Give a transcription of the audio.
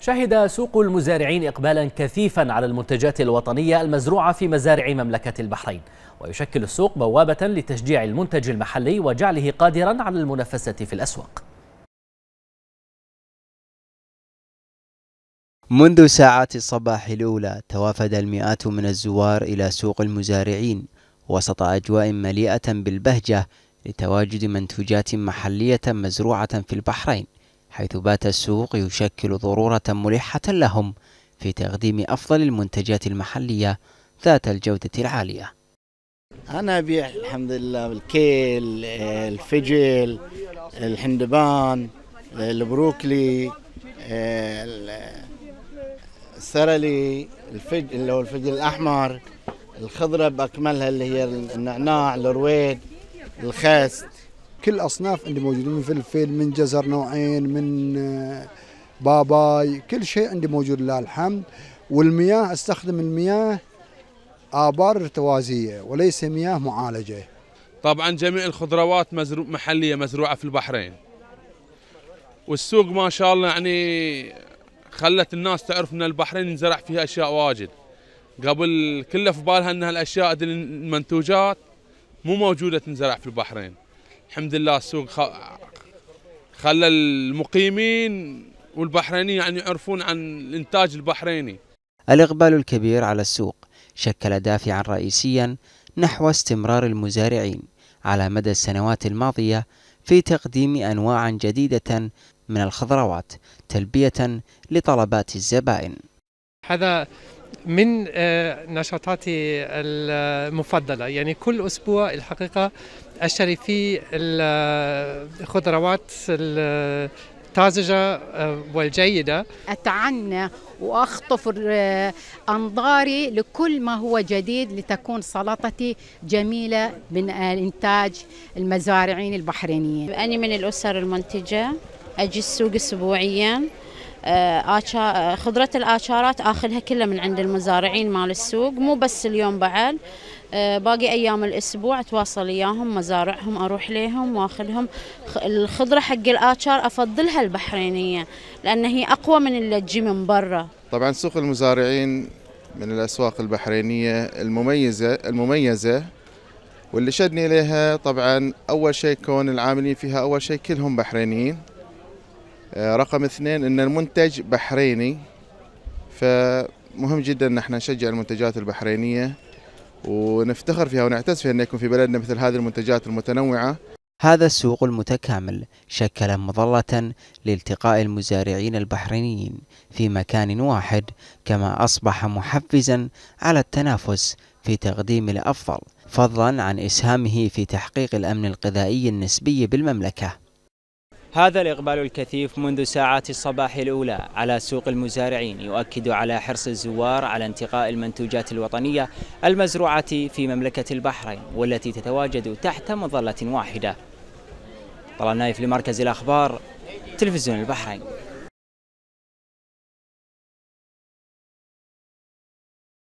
شهد سوق المزارعين إقبالا كثيفا على المنتجات الوطنية المزروعة في مزارع مملكة البحرين ويشكل السوق بوابة لتشجيع المنتج المحلي وجعله قادرا على المنافسة في الأسواق منذ ساعات الصباح الأولى توافد المئات من الزوار إلى سوق المزارعين وسط أجواء مليئة بالبهجة لتواجد منتوجات محلية مزروعة في البحرين حيث بات السوق يشكل ضرورة ملحة لهم في تقديم أفضل المنتجات المحلية ذات الجودة العالية أنا أبيع الحمد لله الكيل الفجل الحندبان البروكلي السرلي الفجل اللي هو الفجل الأحمر الخضرة بأكملها اللي هي النعناع الرويد الخست كل الاصناف اللي موجودين في الفيل من جزر نوعين من آه، باباي كل شيء عندي موجود لله الحمد والمياه استخدم المياه ابار ارتوازيه وليس مياه معالجه طبعا جميع الخضروات مزرو... محليه مزروعه في البحرين والسوق ما شاء الله يعني خلت الناس تعرف ان البحرين ينزرع فيها اشياء واجد قبل كله في بالها ان هالاشياء المنتوجات مو موجوده تنزرع في البحرين الحمد لله السوق خلى المقيمين والبحرينيين يعني يعرفون عن الانتاج البحريني الإقبال الكبير على السوق شكل دافعا رئيسيا نحو استمرار المزارعين على مدى السنوات الماضية في تقديم أنواع جديدة من الخضروات تلبية لطلبات الزبائن هذا من آه، نشاطاتي المفضلة يعني كل أسبوع الحقيقة أشتري فيه الخضروات آه، الطازجة آه، والجيدة أتعنى وأخطف أنظاري لكل ما هو جديد لتكون سلطتي جميلة من إنتاج المزارعين البحرينيين أنا من الأسر المنتجة أجي السوق أسبوعياً آه، آه، خضرة الآشارات آخذها كلها من عند المزارعين مال السوق مو بس اليوم بعد آه، باقي أيام الأسبوع أتواصل إياهم مزارعهم أروح ليهم وأخذهم الخضرة حق الآشار أفضلها البحرينية لأن هي أقوى من اللي تجي من برا طبعا سوق المزارعين من الأسواق البحرينية المميزة المميزة واللي شدني إليها طبعا أول شيء كون العاملين فيها أول شيء كلهم بحرينيين آه، رقم اثنين ان المنتج بحريني فمهم جدا ان احنا نشجع المنتجات البحرينيه ونفتخر فيها ونعتز فيها ان يكون في بلدنا مثل هذه المنتجات المتنوعه هذا السوق المتكامل شكل مظلة لالتقاء المزارعين البحرينيين في مكان واحد كما أصبح محفزا على التنافس في تقديم الأفضل فضلا عن إسهامه في تحقيق الأمن الغذائي النسبي بالمملكة هذا الإقبال الكثيف منذ ساعات الصباح الأولى على سوق المزارعين يؤكد على حرص الزوار على انتقاء المنتوجات الوطنية المزروعة في مملكة البحرين والتي تتواجد تحت مظلة واحدة طلال نايف لمركز الأخبار تلفزيون البحرين